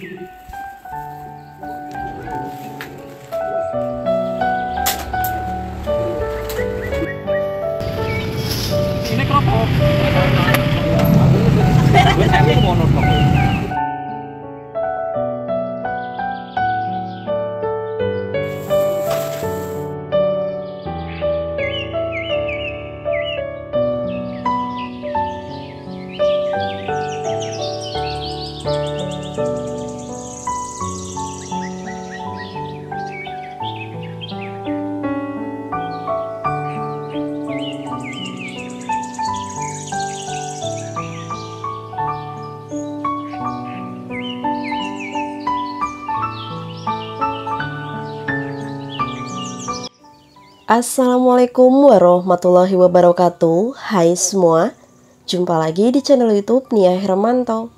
Ini kelompok. Ini kelompok. Ini kelompok. Assalamualaikum warahmatullahi wabarakatuh Hai semua Jumpa lagi di channel youtube Nia Hermanto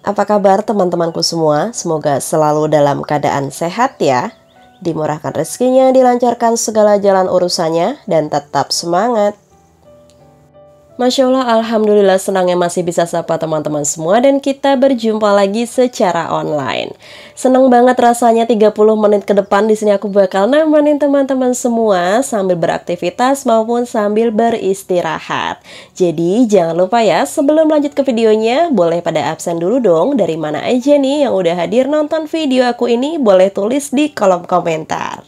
Apa kabar teman-temanku semua? Semoga selalu dalam keadaan sehat ya Dimurahkan rezekinya, dilancarkan segala jalan urusannya Dan tetap semangat Masya Allah, Alhamdulillah senangnya masih bisa sapa teman-teman semua dan kita berjumpa lagi secara online. Senang banget rasanya 30 menit ke depan di sini aku bakal nemenin teman-teman semua sambil beraktivitas maupun sambil beristirahat. Jadi jangan lupa ya, sebelum lanjut ke videonya, boleh pada absen dulu dong dari mana aja nih yang udah hadir nonton video aku ini, boleh tulis di kolom komentar.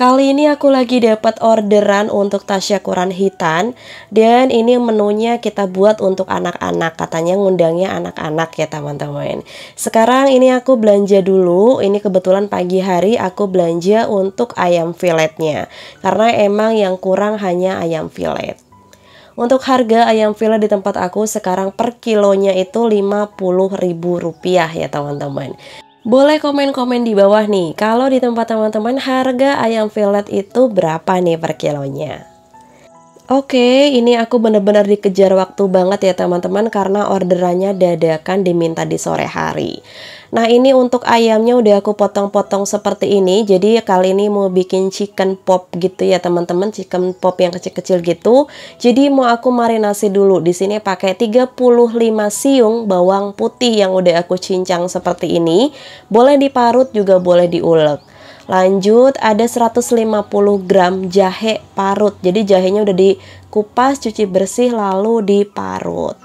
Kali ini aku lagi dapat orderan untuk tasyakuran hitan dan ini menunya kita buat untuk anak-anak. Katanya ngundangnya anak-anak ya teman-teman. Sekarang ini aku belanja dulu. Ini kebetulan pagi hari aku belanja untuk ayam filletnya karena emang yang kurang hanya ayam fillet. Untuk harga ayam filet di tempat aku sekarang per kilonya itu Rp50.000 ya teman-teman. Boleh komen-komen di bawah nih, kalau di tempat teman-teman harga ayam fillet itu berapa nih per kilonya? Oke, ini aku benar-benar dikejar waktu banget ya teman-teman karena orderannya dadakan diminta di sore hari. Nah ini untuk ayamnya udah aku potong-potong seperti ini, jadi kali ini mau bikin chicken pop gitu ya teman-teman, chicken pop yang kecil-kecil gitu. Jadi mau aku marinasi dulu, di sini pakai 35 siung bawang putih yang udah aku cincang seperti ini, boleh diparut juga boleh diulek. Lanjut ada 150 gram jahe parut. Jadi jahenya udah dikupas, cuci bersih lalu diparut.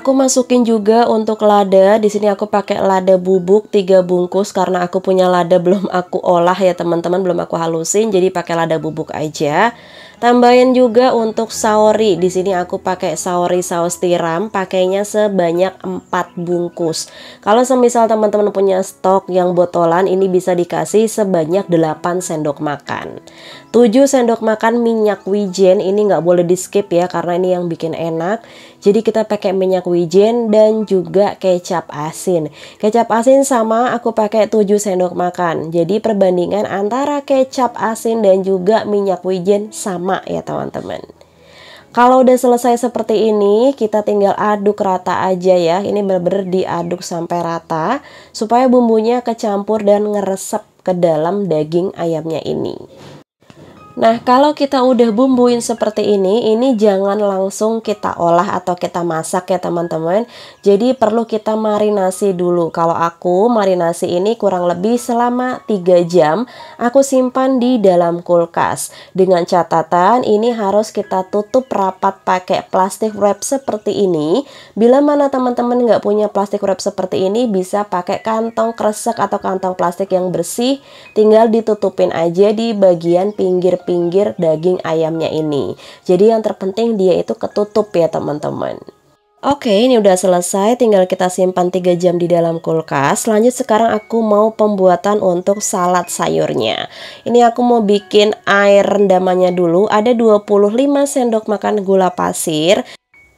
Aku masukin juga untuk lada. Di sini aku pakai lada bubuk 3 bungkus karena aku punya lada belum aku olah ya teman-teman, belum aku halusin. Jadi pakai lada bubuk aja. Tambahin juga untuk saori. Di sini aku pakai saori saus tiram, pakainya sebanyak 4 bungkus. Kalau semisal teman-teman punya stok yang botolan, ini bisa dikasih sebanyak 8 sendok makan. 7 sendok makan minyak wijen, ini nggak boleh di skip ya karena ini yang bikin enak. Jadi kita pakai minyak wijen dan juga kecap asin. Kecap asin sama aku pakai 7 sendok makan. Jadi perbandingan antara kecap asin dan juga minyak wijen sama ya teman-teman. Kalau udah selesai seperti ini, kita tinggal aduk rata aja ya. Ini benar-benar diaduk sampai rata supaya bumbunya kecampur dan ngeresep ke dalam daging ayamnya ini. Nah, kalau kita udah bumbuin seperti ini, ini jangan langsung kita olah atau kita masak ya teman-teman. Jadi perlu kita marinasi dulu. Kalau aku marinasi ini kurang lebih selama 3 jam, aku simpan di dalam kulkas. Dengan catatan ini harus kita tutup rapat pakai plastik wrap seperti ini. Bila mana teman-teman nggak punya plastik wrap seperti ini, bisa pakai kantong kresek atau kantong plastik yang bersih. Tinggal ditutupin aja di bagian pinggir pinggir daging ayamnya ini. Jadi yang terpenting dia itu ketutup ya teman-teman. Oke, ini udah selesai, tinggal kita simpan 3 jam di dalam kulkas. Lanjut sekarang aku mau pembuatan untuk salad sayurnya. Ini aku mau bikin air rendamannya dulu, ada 25 sendok makan gula pasir,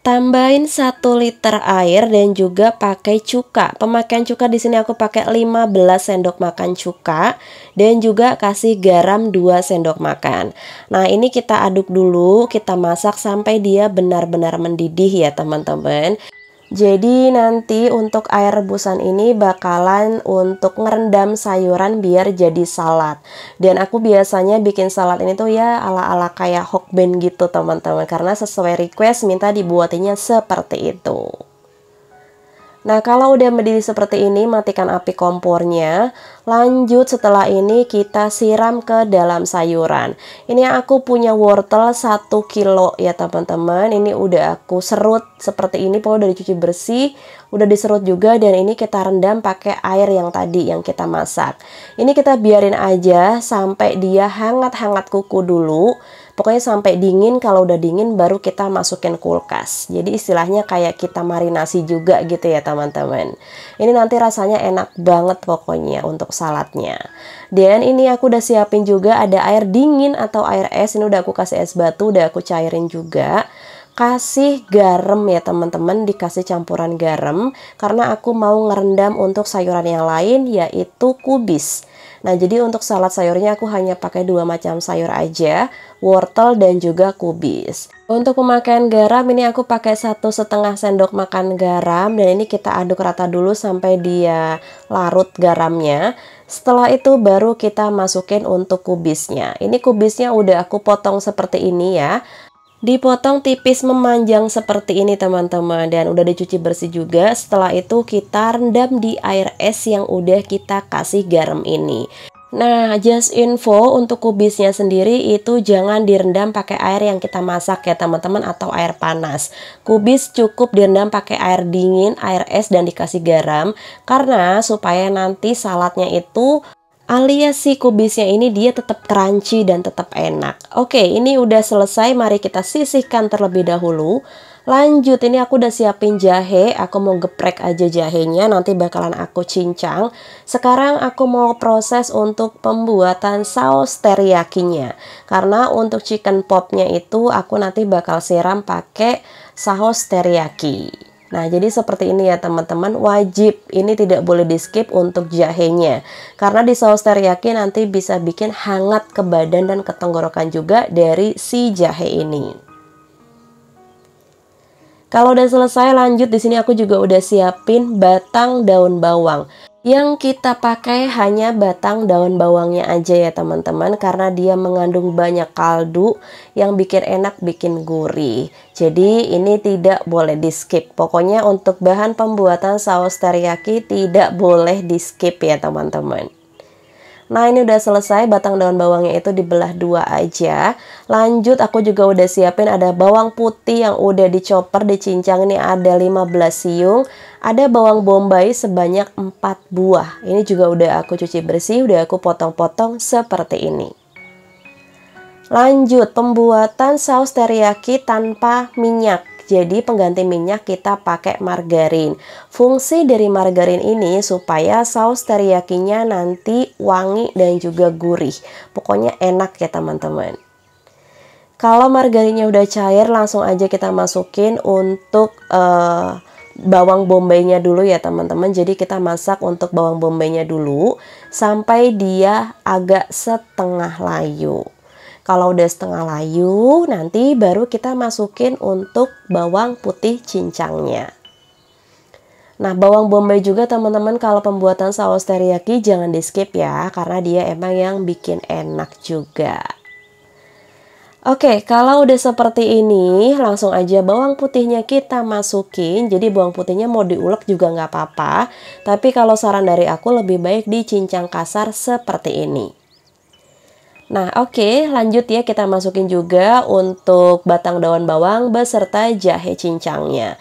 Tambahin 1 liter air dan juga pakai cuka. Pemakaian cuka di sini aku pakai 15 sendok makan cuka dan juga kasih garam 2 sendok makan. Nah, ini kita aduk dulu, kita masak sampai dia benar-benar mendidih ya, teman-teman. Jadi nanti untuk air rebusan ini bakalan untuk ngerendam sayuran biar jadi salad. Dan aku biasanya bikin salad ini tuh ya ala-ala kayak hokben gitu teman-teman. Karena sesuai request minta dibuatinnya seperti itu. Nah, kalau udah mendidih seperti ini, matikan api kompornya. Lanjut setelah ini kita siram ke dalam sayuran. Ini aku punya wortel 1 kilo ya teman-teman. Ini udah aku serut seperti ini, pokoknya udah dicuci bersih, udah diserut juga dan ini kita rendam pakai air yang tadi yang kita masak. Ini kita biarin aja sampai dia hangat-hangat kuku dulu. Pokoknya sampai dingin, kalau udah dingin baru kita masukin kulkas. Jadi istilahnya kayak kita marinasi juga gitu ya teman-teman. Ini nanti rasanya enak banget pokoknya untuk saladnya. Dan ini aku udah siapin juga ada air dingin atau air es. Ini udah aku kasih es batu, udah aku cairin juga kasih garam ya teman-teman dikasih campuran garam karena aku mau ngerendam untuk sayuran yang lain yaitu kubis Nah, jadi untuk salad sayurnya aku hanya pakai dua macam sayur aja, wortel dan juga kubis. Untuk pemakaian garam ini aku pakai satu setengah sendok makan garam dan ini kita aduk rata dulu sampai dia larut garamnya. Setelah itu baru kita masukin untuk kubisnya. Ini kubisnya udah aku potong seperti ini ya dipotong tipis memanjang seperti ini teman-teman dan udah dicuci bersih juga setelah itu kita rendam di air es yang udah kita kasih garam ini Nah, just info untuk kubisnya sendiri itu jangan direndam pakai air yang kita masak ya teman-teman atau air panas. Kubis cukup direndam pakai air dingin, air es dan dikasih garam karena supaya nanti saladnya itu alias si kubisnya ini dia tetap crunchy dan tetap enak. Oke, ini udah selesai, mari kita sisihkan terlebih dahulu. Lanjut, ini aku udah siapin jahe, aku mau geprek aja jahenya, nanti bakalan aku cincang. Sekarang aku mau proses untuk pembuatan saus teriyakinya. Karena untuk chicken popnya itu aku nanti bakal siram pakai saus teriyaki. Nah, jadi seperti ini ya teman-teman, wajib ini tidak boleh di skip untuk jahenya. Karena di saus teriyaki nanti bisa bikin hangat ke badan dan ke tenggorokan juga dari si jahe ini. Kalau udah selesai lanjut di sini aku juga udah siapin batang daun bawang yang kita pakai hanya batang daun bawangnya aja ya teman-teman karena dia mengandung banyak kaldu yang bikin enak bikin gurih jadi ini tidak boleh di skip pokoknya untuk bahan pembuatan saus teriyaki tidak boleh di skip ya teman-teman Nah ini udah selesai batang daun bawangnya itu dibelah dua aja Lanjut aku juga udah siapin ada bawang putih yang udah dicoper dicincang ini ada 15 siung ada bawang bombay sebanyak 4 buah. Ini juga udah aku cuci bersih, udah aku potong-potong seperti ini. Lanjut, pembuatan saus teriyaki tanpa minyak. Jadi pengganti minyak kita pakai margarin. Fungsi dari margarin ini supaya saus teriyakinya nanti wangi dan juga gurih. Pokoknya enak ya teman-teman. Kalau margarinnya udah cair, langsung aja kita masukin untuk uh, bawang bombaynya dulu ya teman-teman jadi kita masak untuk bawang bombaynya dulu sampai dia agak setengah layu kalau udah setengah layu nanti baru kita masukin untuk bawang putih cincangnya Nah, bawang bombay juga teman-teman kalau pembuatan saus teriyaki jangan di skip ya karena dia emang yang bikin enak juga. Oke, kalau udah seperti ini, langsung aja bawang putihnya kita masukin. Jadi bawang putihnya mau diulek juga nggak apa-apa. Tapi kalau saran dari aku lebih baik dicincang kasar seperti ini. Nah oke lanjut ya kita masukin juga untuk batang daun bawang beserta jahe cincangnya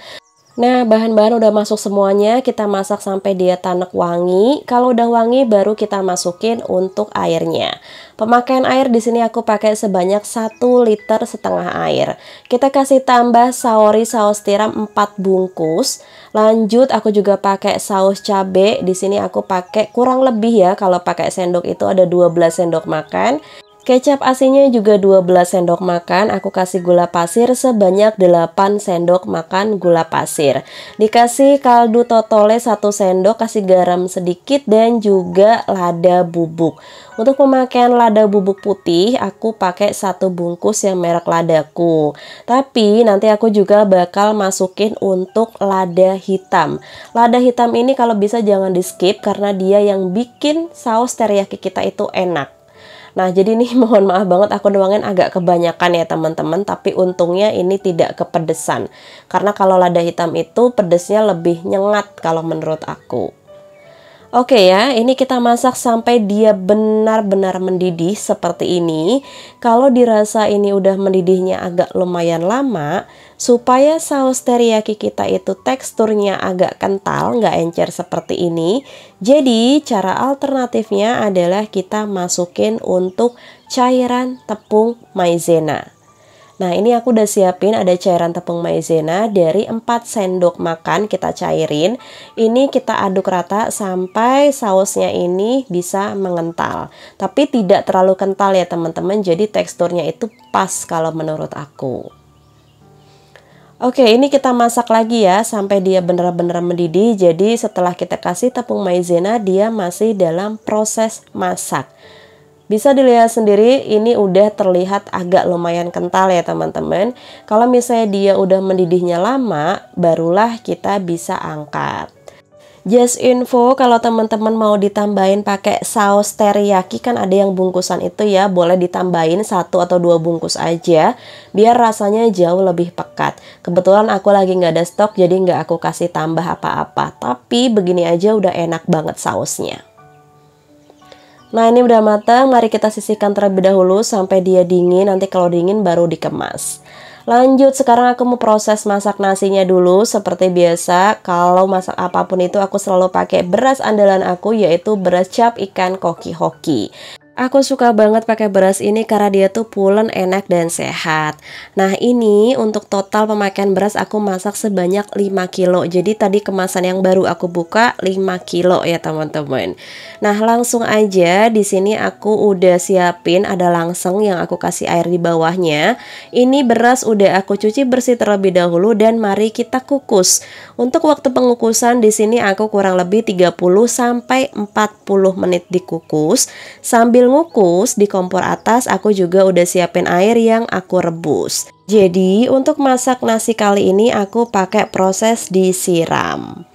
Nah, bahan-bahan udah masuk semuanya, kita masak sampai dia tanek wangi. Kalau udah wangi baru kita masukin untuk airnya. Pemakaian air di sini aku pakai sebanyak 1 liter setengah air. Kita kasih tambah saori saus tiram 4 bungkus. Lanjut aku juga pakai saus cabai. Di sini aku pakai kurang lebih ya kalau pakai sendok itu ada 12 sendok makan. Kecap asinnya juga 12 sendok makan, aku kasih gula pasir sebanyak 8 sendok makan gula pasir. Dikasih kaldu totole 1 sendok, kasih garam sedikit dan juga lada bubuk. Untuk pemakaian lada bubuk putih, aku pakai satu bungkus yang merek ladaku. Tapi nanti aku juga bakal masukin untuk lada hitam. Lada hitam ini kalau bisa jangan di skip karena dia yang bikin saus teriyaki kita itu enak. Nah, jadi nih mohon maaf banget aku doangin agak kebanyakan ya teman-teman, tapi untungnya ini tidak kepedesan. Karena kalau lada hitam itu pedesnya lebih nyengat kalau menurut aku. Oke ya, ini kita masak sampai dia benar-benar mendidih seperti ini. Kalau dirasa ini udah mendidihnya agak lumayan lama, supaya saus teriyaki kita itu teksturnya agak kental, nggak encer seperti ini. Jadi, cara alternatifnya adalah kita masukin untuk cairan tepung maizena. Nah, ini aku udah siapin ada cairan tepung maizena dari 4 sendok makan kita cairin. Ini kita aduk rata sampai sausnya ini bisa mengental. Tapi tidak terlalu kental ya teman-teman, jadi teksturnya itu pas kalau menurut aku. Oke, ini kita masak lagi ya sampai dia benar-benar mendidih. Jadi setelah kita kasih tepung maizena, dia masih dalam proses masak. Bisa dilihat sendiri, ini udah terlihat agak lumayan kental ya teman-teman. Kalau misalnya dia udah mendidihnya lama, barulah kita bisa angkat. Just info kalau teman-teman mau ditambahin pakai saus teriyaki kan ada yang bungkusan itu ya, boleh ditambahin satu atau dua bungkus aja biar rasanya jauh lebih pekat. Kebetulan aku lagi nggak ada stok jadi nggak aku kasih tambah apa-apa, tapi begini aja udah enak banget sausnya. Nah ini udah matang, mari kita sisihkan terlebih dahulu sampai dia dingin, nanti kalau dingin baru dikemas. Lanjut sekarang aku mau proses masak nasinya dulu seperti biasa. Kalau masak apapun itu aku selalu pakai beras andalan aku yaitu beras cap ikan koki hoki. Aku suka banget pakai beras ini karena dia tuh pulen, enak, dan sehat. Nah ini untuk total pemakaian beras aku masak sebanyak 5 kilo. Jadi tadi kemasan yang baru aku buka 5 kilo ya teman-teman. Nah langsung aja di sini aku udah siapin ada langseng yang aku kasih air di bawahnya. Ini beras udah aku cuci bersih terlebih dahulu dan mari kita kukus. Untuk waktu pengukusan di sini aku kurang lebih 30 sampai 40 menit dikukus sambil Sambil ngukus di kompor atas aku juga udah siapin air yang aku rebus Jadi untuk masak nasi kali ini aku pakai proses disiram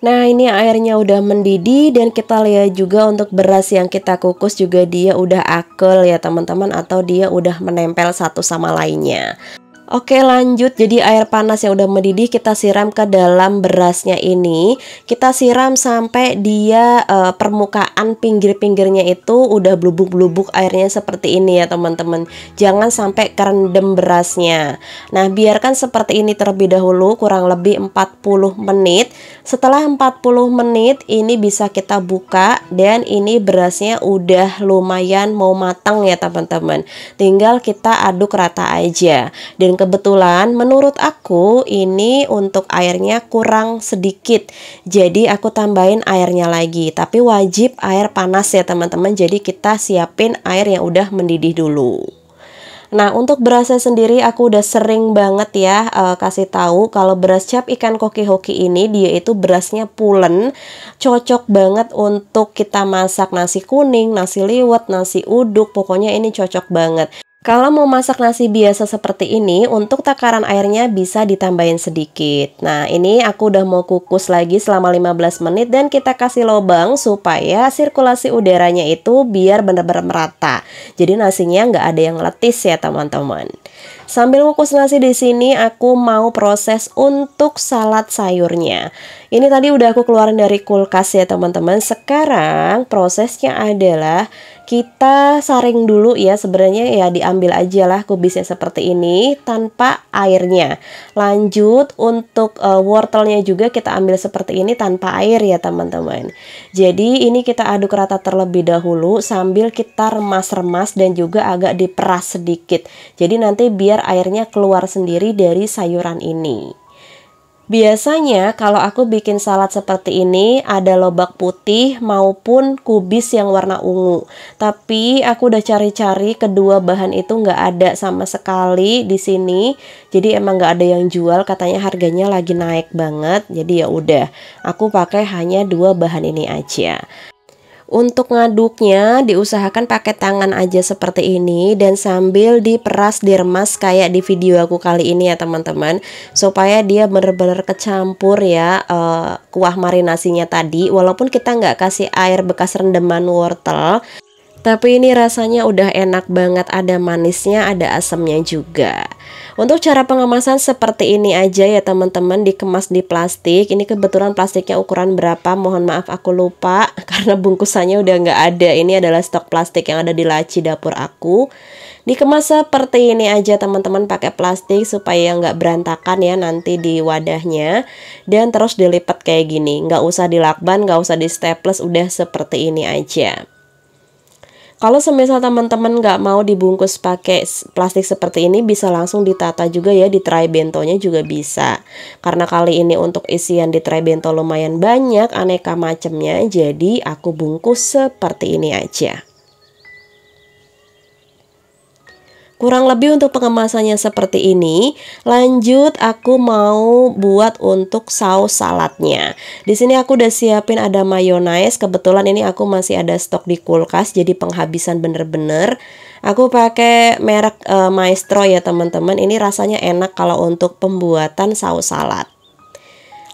Nah ini airnya udah mendidih dan kita lihat juga untuk beras yang kita kukus juga dia udah akel ya teman-teman atau dia udah menempel satu sama lainnya Oke lanjut, jadi air panas yang udah mendidih kita siram ke dalam berasnya ini Kita siram sampai dia e, permukaan pinggir-pinggirnya itu udah blubuk-blubuk airnya seperti ini ya teman-teman Jangan sampai kerendam berasnya Nah biarkan seperti ini terlebih dahulu kurang lebih 40 menit Setelah 40 menit ini bisa kita buka dan ini berasnya udah lumayan mau matang ya teman-teman Tinggal kita aduk rata aja dan kebetulan menurut aku ini untuk airnya kurang sedikit jadi aku tambahin airnya lagi tapi wajib air panas ya teman-teman jadi kita siapin air yang udah mendidih dulu Nah, untuk berasnya sendiri aku udah sering banget ya uh, kasih tahu kalau beras cap ikan koki-hoki ini dia itu berasnya pulen, cocok banget untuk kita masak nasi kuning, nasi liwet, nasi uduk, pokoknya ini cocok banget. Kalau mau masak nasi biasa seperti ini, untuk takaran airnya bisa ditambahin sedikit. Nah, ini aku udah mau kukus lagi selama 15 menit dan kita kasih lobang supaya sirkulasi udaranya itu biar benar-benar merata. Jadi nasinya nggak ada yang letis ya teman-teman. Sambil kukus nasi di sini, aku mau proses untuk salad sayurnya. Ini tadi udah aku keluarin dari kulkas ya teman-teman. Sekarang prosesnya adalah kita saring dulu ya sebenarnya ya diambil aja lah kubisnya seperti ini tanpa airnya lanjut untuk uh, wortelnya juga kita ambil seperti ini tanpa air ya teman-teman jadi ini kita aduk rata terlebih dahulu sambil kita remas-remas dan juga agak diperas sedikit jadi nanti biar airnya keluar sendiri dari sayuran ini Biasanya kalau aku bikin salad seperti ini ada lobak putih maupun kubis yang warna ungu. Tapi aku udah cari-cari kedua bahan itu nggak ada sama sekali di sini. Jadi emang nggak ada yang jual katanya harganya lagi naik banget. Jadi ya udah aku pakai hanya dua bahan ini aja. Untuk ngaduknya diusahakan pakai tangan aja seperti ini dan sambil diperas diremas kayak di video aku kali ini ya teman-teman supaya dia benar-benar kecampur ya uh, kuah marinasinya tadi walaupun kita nggak kasih air bekas rendaman wortel tapi ini rasanya udah enak banget, ada manisnya, ada asamnya juga. Untuk cara pengemasan seperti ini aja ya teman-teman, dikemas di plastik. Ini kebetulan plastiknya ukuran berapa, mohon maaf aku lupa karena bungkusannya udah nggak ada. Ini adalah stok plastik yang ada di laci dapur aku. Dikemas seperti ini aja teman-teman pakai plastik supaya nggak berantakan ya nanti di wadahnya. Dan terus dilipat kayak gini, nggak usah dilakban, nggak usah di staples, udah seperti ini aja. Kalau semisal teman-teman nggak mau dibungkus pakai plastik seperti ini bisa langsung ditata juga ya di tray bentonya juga bisa. Karena kali ini untuk isian di tray bento lumayan banyak aneka macamnya jadi aku bungkus seperti ini aja. Kurang lebih untuk pengemasannya seperti ini. Lanjut aku mau buat untuk saus saladnya. Di sini aku udah siapin ada mayonnaise. Kebetulan ini aku masih ada stok di kulkas jadi penghabisan bener-bener. Aku pakai merek uh, Maestro ya teman-teman. Ini rasanya enak kalau untuk pembuatan saus salad.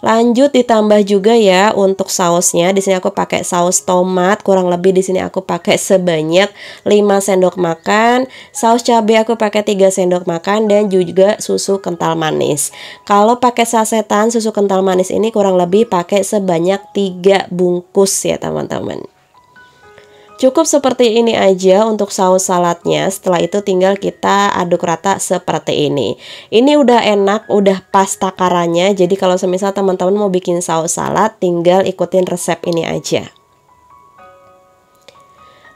Lanjut ditambah juga ya untuk sausnya. Di sini aku pakai saus tomat, kurang lebih di sini aku pakai sebanyak 5 sendok makan. Saus cabai aku pakai 3 sendok makan dan juga susu kental manis. Kalau pakai sasetan susu kental manis ini kurang lebih pakai sebanyak 3 bungkus ya teman-teman. Cukup seperti ini aja untuk saus saladnya. Setelah itu tinggal kita aduk rata seperti ini. Ini udah enak, udah pas takarannya. Jadi kalau semisal teman-teman mau bikin saus salad, tinggal ikutin resep ini aja.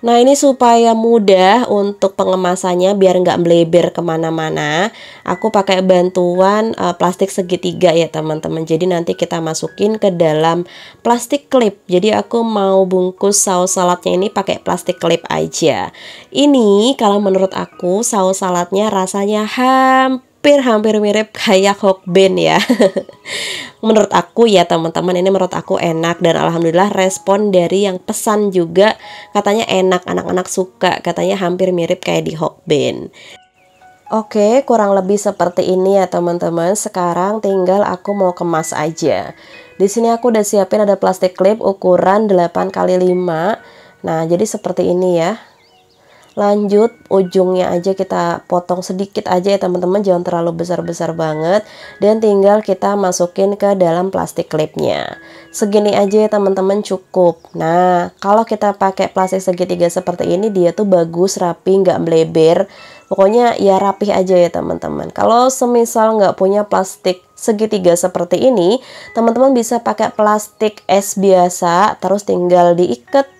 Nah ini supaya mudah untuk pengemasannya biar nggak melebar kemana-mana Aku pakai bantuan uh, plastik segitiga ya teman-teman Jadi nanti kita masukin ke dalam plastik klip Jadi aku mau bungkus saus saladnya ini pakai plastik klip aja Ini kalau menurut aku saus saladnya rasanya hampir hampir-hampir mirip kayak Hokben ya menurut aku ya teman-teman ini menurut aku enak dan alhamdulillah respon dari yang pesan juga katanya enak anak-anak suka katanya hampir mirip kayak di Hokben Oke, kurang lebih seperti ini ya teman-teman. Sekarang tinggal aku mau kemas aja. Di sini aku udah siapin ada plastik klip ukuran 8 kali 5 Nah, jadi seperti ini ya lanjut ujungnya aja kita potong sedikit aja ya teman-teman jangan terlalu besar-besar banget dan tinggal kita masukin ke dalam plastik klipnya segini aja ya teman-teman cukup nah kalau kita pakai plastik segitiga seperti ini dia tuh bagus rapi nggak meleber pokoknya ya rapih aja ya teman-teman kalau semisal nggak punya plastik segitiga seperti ini teman-teman bisa pakai plastik es biasa terus tinggal diikat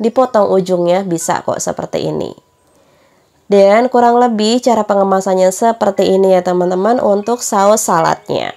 dipotong ujungnya bisa kok seperti ini. Dan kurang lebih cara pengemasannya seperti ini ya teman-teman untuk saus saladnya.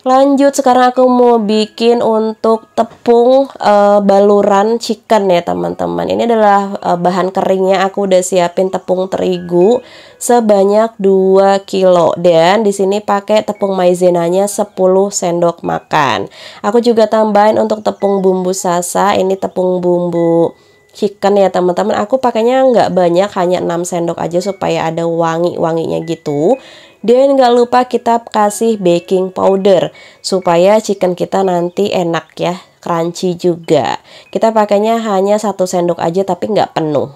Lanjut sekarang aku mau bikin untuk tepung uh, baluran chicken ya teman-teman. Ini adalah uh, bahan keringnya aku udah siapin tepung terigu sebanyak 2 kilo dan di sini pakai tepung maizenanya 10 sendok makan. Aku juga tambahin untuk tepung bumbu sasa, ini tepung bumbu chicken ya teman-teman aku pakainya nggak banyak hanya 6 sendok aja supaya ada wangi-wanginya gitu dan gak lupa kita kasih baking powder supaya chicken kita nanti enak ya, crunchy juga. Kita pakainya hanya satu sendok aja tapi gak penuh.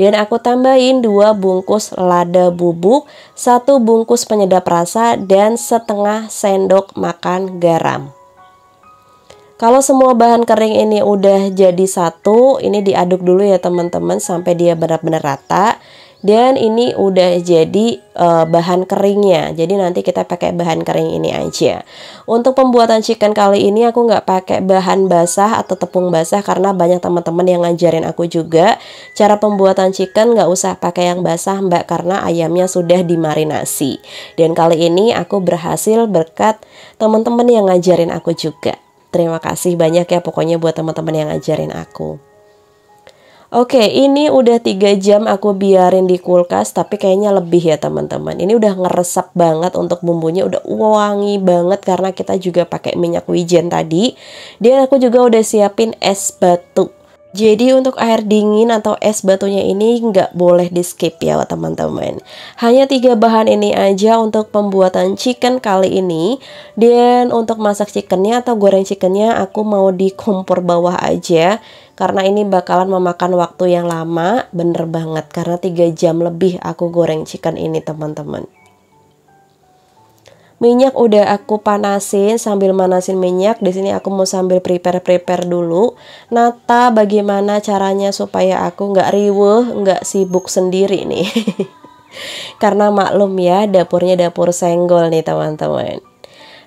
Dan aku tambahin dua bungkus lada bubuk, satu bungkus penyedap rasa, dan setengah sendok makan garam. Kalau semua bahan kering ini udah jadi satu, ini diaduk dulu ya teman-teman sampai dia benar-benar rata dan ini udah jadi e, bahan keringnya jadi nanti kita pakai bahan kering ini aja untuk pembuatan chicken kali ini aku nggak pakai bahan basah atau tepung basah karena banyak teman-teman yang ngajarin aku juga cara pembuatan chicken nggak usah pakai yang basah mbak karena ayamnya sudah dimarinasi dan kali ini aku berhasil berkat teman-teman yang ngajarin aku juga Terima kasih banyak ya pokoknya buat teman-teman yang ngajarin aku. Oke, ini udah 3 jam aku biarin di kulkas, tapi kayaknya lebih ya teman-teman. Ini udah ngeresap banget untuk bumbunya, udah wangi banget karena kita juga pakai minyak wijen tadi. Dan aku juga udah siapin es batu. Jadi untuk air dingin atau es batunya ini nggak boleh di skip ya teman-teman Hanya tiga bahan ini aja untuk pembuatan chicken kali ini Dan untuk masak chickennya atau goreng chickennya aku mau di kompor bawah aja Karena ini bakalan memakan waktu yang lama bener banget Karena 3 jam lebih aku goreng chicken ini teman-teman Minyak udah aku panasin sambil manasin minyak. Di sini aku mau sambil prepare-prepare dulu. Nata bagaimana caranya supaya aku nggak riweh, nggak sibuk sendiri nih. Karena maklum ya, dapurnya dapur senggol nih teman-teman.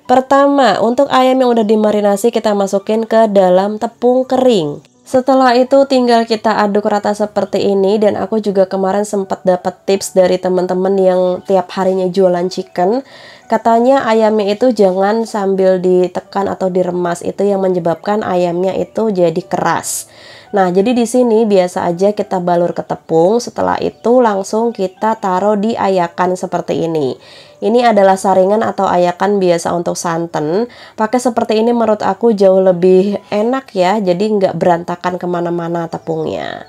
Pertama, untuk ayam yang udah dimarinasi kita masukin ke dalam tepung kering. Setelah itu tinggal kita aduk rata seperti ini dan aku juga kemarin sempat dapat tips dari teman-teman yang tiap harinya jualan chicken. Katanya ayamnya itu jangan sambil ditekan atau diremas itu yang menyebabkan ayamnya itu jadi keras. Nah, jadi di sini biasa aja kita balur ke tepung, setelah itu langsung kita taruh di ayakan seperti ini. Ini adalah saringan atau ayakan biasa untuk santan. Pakai seperti ini menurut aku jauh lebih enak ya, jadi nggak berantakan kemana-mana tepungnya.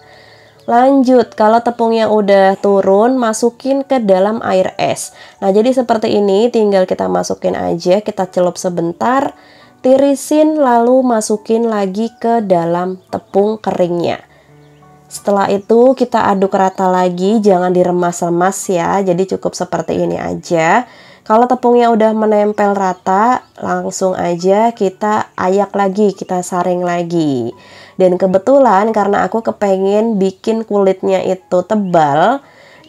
Lanjut, kalau tepungnya udah turun, masukin ke dalam air es. Nah, jadi seperti ini, tinggal kita masukin aja, kita celup sebentar, tirisin lalu masukin lagi ke dalam tepung keringnya. Setelah itu kita aduk rata lagi, jangan diremas-remas ya. Jadi cukup seperti ini aja. Kalau tepungnya udah menempel rata, langsung aja kita ayak lagi, kita saring lagi. Dan kebetulan karena aku kepengen bikin kulitnya itu tebal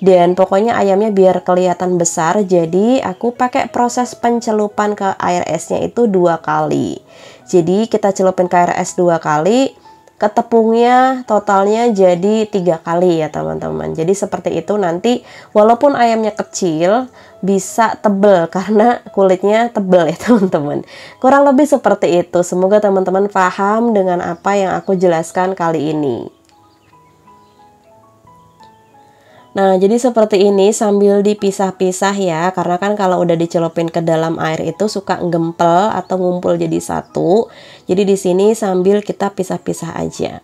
dan pokoknya ayamnya biar kelihatan besar jadi aku pakai proses pencelupan ke air esnya itu dua kali jadi kita celupin ke air es dua kali ketepungnya totalnya jadi tiga kali ya teman-teman jadi seperti itu nanti walaupun ayamnya kecil bisa tebel karena kulitnya tebel ya teman-teman. Kurang lebih seperti itu. Semoga teman-teman paham dengan apa yang aku jelaskan kali ini. Nah, jadi seperti ini sambil dipisah-pisah ya, karena kan kalau udah dicelupin ke dalam air itu suka ngempel atau ngumpul jadi satu. Jadi di sini sambil kita pisah-pisah aja.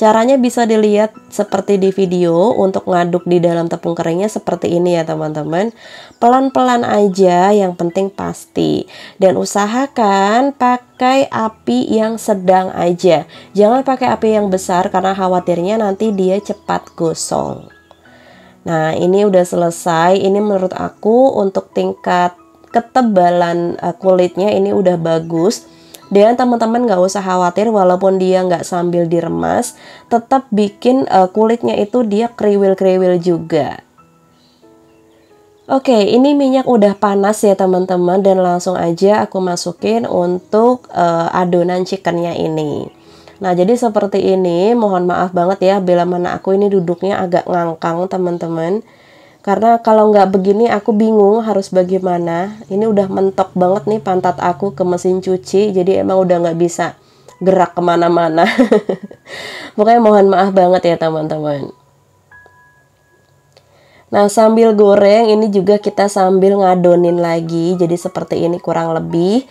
Caranya bisa dilihat seperti di video untuk ngaduk di dalam tepung keringnya seperti ini ya teman-teman. Pelan-pelan aja yang penting pasti. Dan usahakan pakai api yang sedang aja. Jangan pakai api yang besar karena khawatirnya nanti dia cepat gosong. Nah ini udah selesai. Ini menurut aku untuk tingkat ketebalan eh, kulitnya ini udah bagus dan teman-teman nggak usah khawatir walaupun dia nggak sambil diremas tetap bikin uh, kulitnya itu dia kriwil-kriwil juga Oke, ini minyak udah panas ya teman-teman dan langsung aja aku masukin untuk uh, adonan chickennya ini. Nah, jadi seperti ini, mohon maaf banget ya bila mana aku ini duduknya agak ngangkang teman-teman karena kalau nggak begini aku bingung harus bagaimana ini udah mentok banget nih pantat aku ke mesin cuci jadi emang udah nggak bisa gerak kemana-mana pokoknya mohon maaf banget ya teman-teman Nah sambil goreng ini juga kita sambil ngadonin lagi jadi seperti ini kurang lebih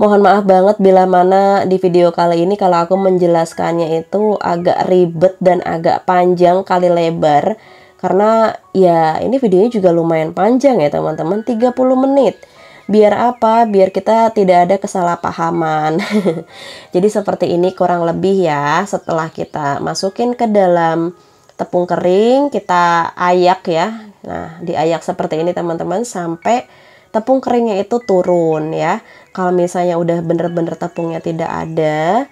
Mohon maaf banget bila mana di video kali ini kalau aku menjelaskannya itu agak ribet dan agak panjang kali lebar karena ya ini videonya juga lumayan panjang ya teman-teman, 30 menit. Biar apa? Biar kita tidak ada kesalahpahaman. Jadi seperti ini kurang lebih ya setelah kita masukin ke dalam tepung kering, kita ayak ya. Nah, diayak seperti ini teman-teman sampai tepung keringnya itu turun ya. Kalau misalnya udah bener-bener tepungnya tidak ada,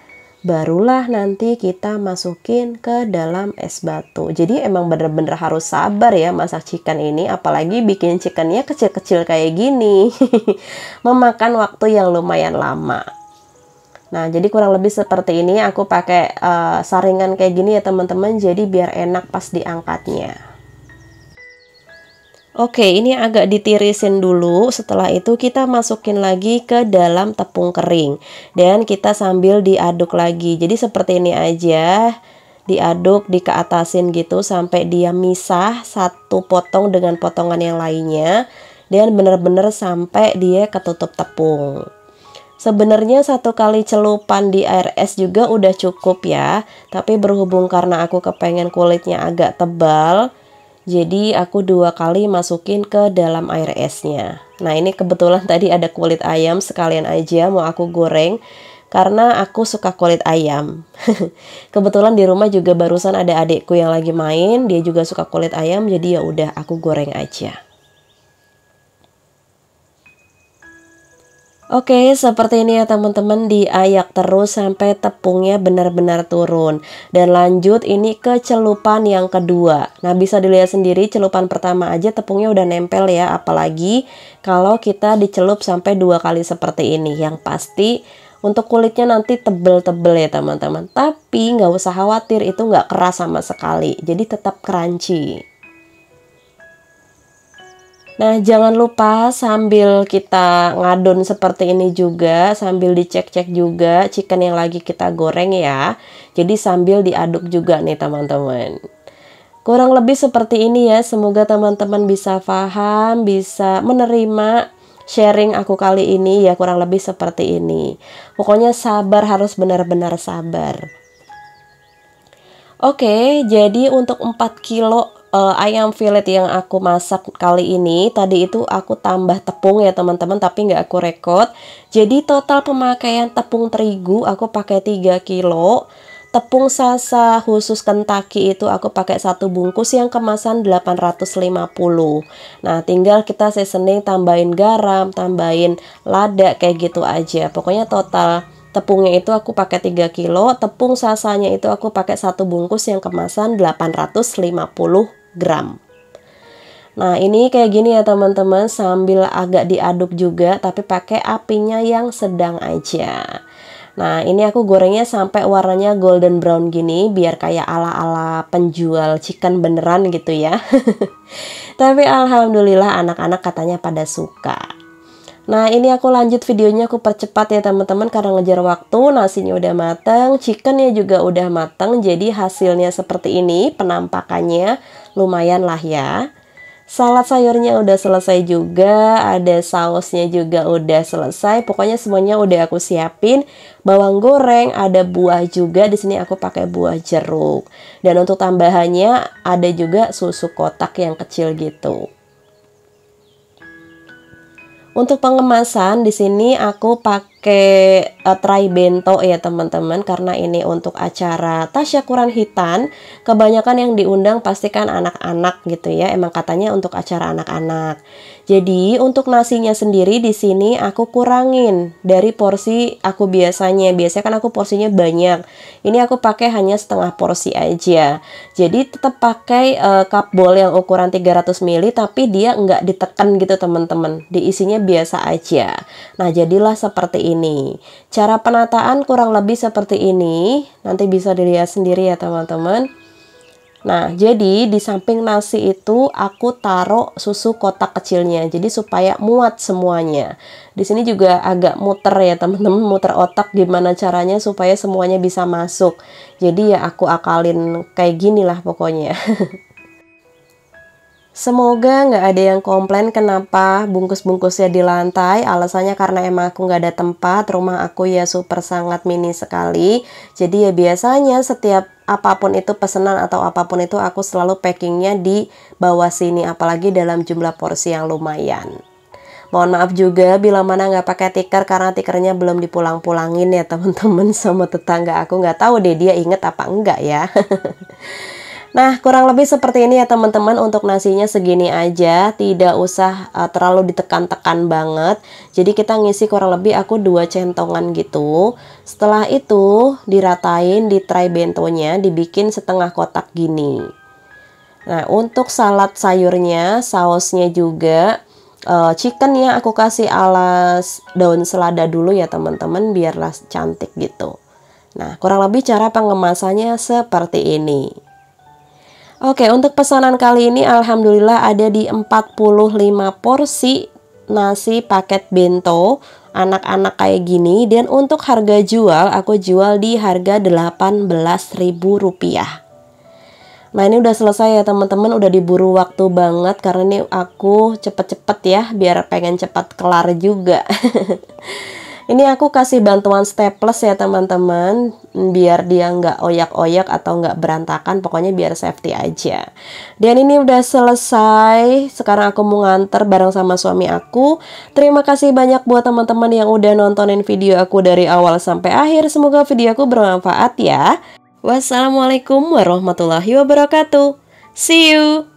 barulah nanti kita masukin ke dalam es batu. Jadi emang bener-bener harus sabar ya masak chicken ini, apalagi bikin chickennya kecil-kecil kayak gini. Memakan waktu yang lumayan lama. Nah, jadi kurang lebih seperti ini aku pakai uh, saringan kayak gini ya teman-teman, jadi biar enak pas diangkatnya. Oke, ini agak ditirisin dulu. Setelah itu kita masukin lagi ke dalam tepung kering dan kita sambil diaduk lagi. Jadi seperti ini aja. Diaduk, dikeatasin gitu sampai dia misah satu potong dengan potongan yang lainnya dan benar-benar sampai dia ketutup tepung. Sebenarnya satu kali celupan di air es juga udah cukup ya, tapi berhubung karena aku kepengen kulitnya agak tebal, jadi aku dua kali masukin ke dalam air esnya. Nah ini kebetulan tadi ada kulit ayam sekalian aja mau aku goreng karena aku suka kulit ayam. Kebetulan di rumah juga barusan ada adikku yang lagi main, dia juga suka kulit ayam, jadi ya udah aku goreng aja. Oke, seperti ini ya teman-teman diayak terus sampai tepungnya benar-benar turun. Dan lanjut ini ke celupan yang kedua. Nah, bisa dilihat sendiri celupan pertama aja tepungnya udah nempel ya, apalagi kalau kita dicelup sampai dua kali seperti ini. Yang pasti untuk kulitnya nanti tebel-tebel ya teman-teman. Tapi nggak usah khawatir itu nggak keras sama sekali. Jadi tetap crunchy. Nah, jangan lupa sambil kita ngadon seperti ini juga, sambil dicek-cek juga chicken yang lagi kita goreng ya. Jadi sambil diaduk juga nih teman-teman. Kurang lebih seperti ini ya, semoga teman-teman bisa paham, bisa menerima sharing aku kali ini ya kurang lebih seperti ini. Pokoknya sabar harus benar-benar sabar. Oke, jadi untuk 4 kilo uh, eh, ayam fillet yang aku masak kali ini tadi itu aku tambah tepung ya teman-teman tapi nggak aku rekod jadi total pemakaian tepung terigu aku pakai 3 kilo tepung sasa khusus Kentucky itu aku pakai satu bungkus yang kemasan 850 nah tinggal kita seasoning tambahin garam tambahin lada kayak gitu aja pokoknya total tepungnya itu aku pakai 3 kilo, tepung sasanya itu aku pakai satu bungkus yang kemasan 850 gram. Nah ini kayak gini ya teman-teman sambil agak diaduk juga tapi pakai apinya yang sedang aja Nah ini aku gorengnya sampai warnanya golden brown gini biar kayak ala-ala penjual chicken beneran gitu ya Tapi alhamdulillah anak-anak katanya pada suka Nah ini aku lanjut videonya aku percepat ya teman-teman karena ngejar waktu nasinya udah mateng chickennya juga udah mateng jadi hasilnya seperti ini penampakannya lumayan lah ya Salad sayurnya udah selesai juga, ada sausnya juga udah selesai. Pokoknya semuanya udah aku siapin. Bawang goreng, ada buah juga. Di sini aku pakai buah jeruk. Dan untuk tambahannya ada juga susu kotak yang kecil gitu. Untuk pengemasan di sini aku pakai pakai uh, eh, try bento ya teman-teman karena ini untuk acara tasyakuran hitan kebanyakan yang diundang pastikan anak-anak gitu ya emang katanya untuk acara anak-anak jadi untuk nasinya sendiri di sini aku kurangin dari porsi aku biasanya biasanya kan aku porsinya banyak ini aku pakai hanya setengah porsi aja jadi tetap pakai uh, cup bowl yang ukuran 300 ml tapi dia nggak ditekan gitu teman-teman diisinya biasa aja nah jadilah seperti ini ini. Cara penataan kurang lebih seperti ini. Nanti bisa dilihat sendiri ya teman-teman. Nah, jadi di samping nasi itu aku taruh susu kotak kecilnya. Jadi supaya muat semuanya. Di sini juga agak muter ya teman-teman, muter otak gimana caranya supaya semuanya bisa masuk. Jadi ya aku akalin kayak gini lah pokoknya. Semoga nggak ada yang komplain kenapa bungkus-bungkusnya di lantai. Alasannya karena emang aku nggak ada tempat. Rumah aku ya super sangat mini sekali. Jadi ya biasanya setiap apapun itu pesanan atau apapun itu aku selalu packingnya di bawah sini. Apalagi dalam jumlah porsi yang lumayan. Mohon maaf juga bila mana nggak pakai tikar karena tikernya belum dipulang-pulangin ya teman-teman sama tetangga aku nggak tahu deh dia inget apa enggak ya. Nah, kurang lebih seperti ini ya teman-teman untuk nasinya segini aja, tidak usah uh, terlalu ditekan-tekan banget. Jadi kita ngisi kurang lebih aku dua centongan gitu. Setelah itu diratain di tray bentonya, dibikin setengah kotak gini. Nah, untuk salad sayurnya, sausnya juga uh, eh, chicken ya aku kasih alas daun selada dulu ya teman-teman biarlah cantik gitu. Nah, kurang lebih cara pengemasannya seperti ini. Oke, untuk pesanan kali ini alhamdulillah ada di 45 porsi nasi paket bento anak-anak kayak gini dan untuk harga jual aku jual di harga Rp18.000. Nah, ini udah selesai ya teman-teman, udah diburu waktu banget karena ini aku cepet-cepet ya biar pengen cepet kelar juga. Ini aku kasih bantuan staples ya teman-teman, biar dia nggak oyak-oyak atau nggak berantakan, pokoknya biar safety aja. Dan ini udah selesai, sekarang aku mau nganter bareng sama suami aku. Terima kasih banyak buat teman-teman yang udah nontonin video aku dari awal sampai akhir, semoga video aku bermanfaat ya. Wassalamualaikum warahmatullahi wabarakatuh. See you!